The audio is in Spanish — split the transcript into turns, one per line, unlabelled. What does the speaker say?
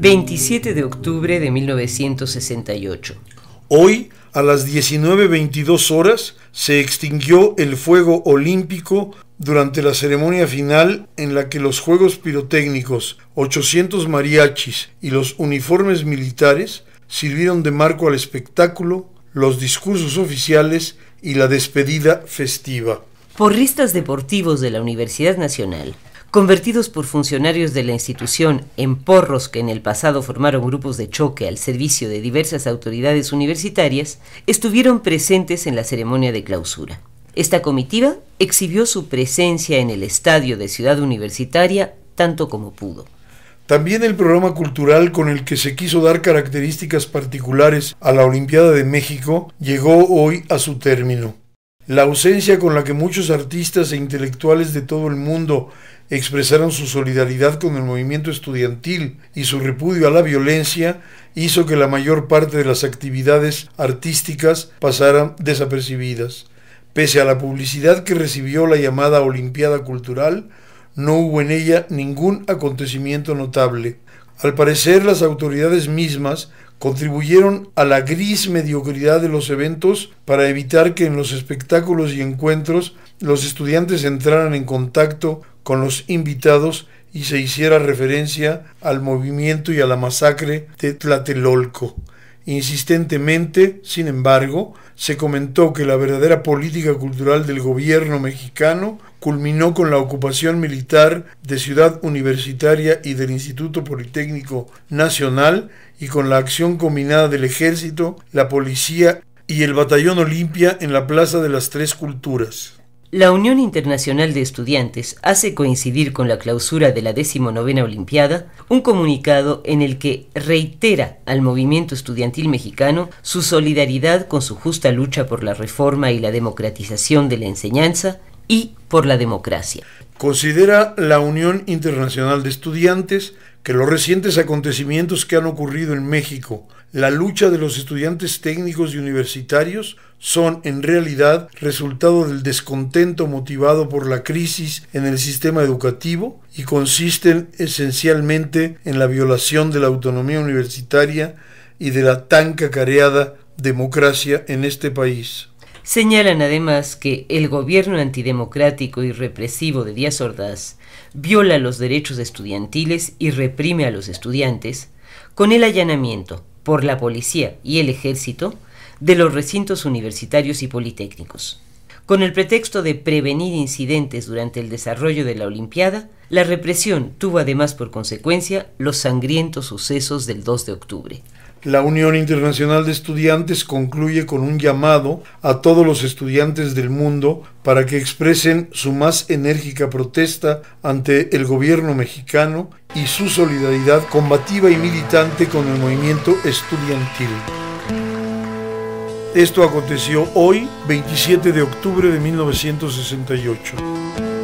27 de octubre de 1968. Hoy, a las
19.22 horas, se extinguió el fuego olímpico durante la ceremonia final en la que los juegos pirotécnicos, 800 mariachis y los uniformes militares sirvieron de marco al espectáculo, los discursos
oficiales y la despedida festiva. Porristas deportivos de la Universidad Nacional convertidos por funcionarios de la institución en porros que en el pasado formaron grupos de choque al servicio de diversas autoridades universitarias, estuvieron presentes en la ceremonia de clausura. Esta comitiva exhibió su presencia en el estadio de Ciudad Universitaria tanto como pudo. También el programa cultural
con el que se quiso dar características particulares a la Olimpiada de México llegó hoy a su término la ausencia con la que muchos artistas e intelectuales de todo el mundo expresaron su solidaridad con el movimiento estudiantil y su repudio a la violencia hizo que la mayor parte de las actividades artísticas pasaran desapercibidas. Pese a la publicidad que recibió la llamada Olimpiada Cultural, no hubo en ella ningún acontecimiento notable. Al parecer, las autoridades mismas contribuyeron a la gris mediocridad de los eventos para evitar que en los espectáculos y encuentros los estudiantes entraran en contacto con los invitados y se hiciera referencia al movimiento y a la masacre de Tlatelolco. Insistentemente, sin embargo, se comentó que la verdadera política cultural del gobierno mexicano culminó con la ocupación militar de Ciudad Universitaria y del Instituto Politécnico Nacional y con la acción combinada del ejército, la policía y el batallón
Olimpia en la Plaza de las Tres Culturas. La Unión Internacional de Estudiantes hace coincidir con la clausura de la XIX Olimpiada un comunicado en el que reitera al movimiento estudiantil mexicano su solidaridad con su justa lucha por la reforma y la democratización de la enseñanza y por la democracia considera la Unión Internacional de Estudiantes que los recientes acontecimientos
que han ocurrido en México, la lucha de los estudiantes técnicos y universitarios, son en realidad resultado del descontento motivado por la crisis en el sistema educativo y consisten esencialmente en la violación de la autonomía universitaria y de la tan cacareada democracia en este país.
Señalan además que el gobierno antidemocrático y represivo de Díaz Ordaz viola los derechos estudiantiles y reprime a los estudiantes con el allanamiento por la policía y el ejército de los recintos universitarios y politécnicos. Con el pretexto de prevenir incidentes durante el desarrollo de la Olimpiada, la represión tuvo además por consecuencia los sangrientos sucesos del 2 de octubre. La Unión Internacional de Estudiantes concluye con un llamado
a todos los estudiantes del mundo para que expresen su más enérgica protesta ante el gobierno mexicano y su solidaridad combativa y militante con el movimiento estudiantil. Esto aconteció hoy, 27 de octubre de 1968.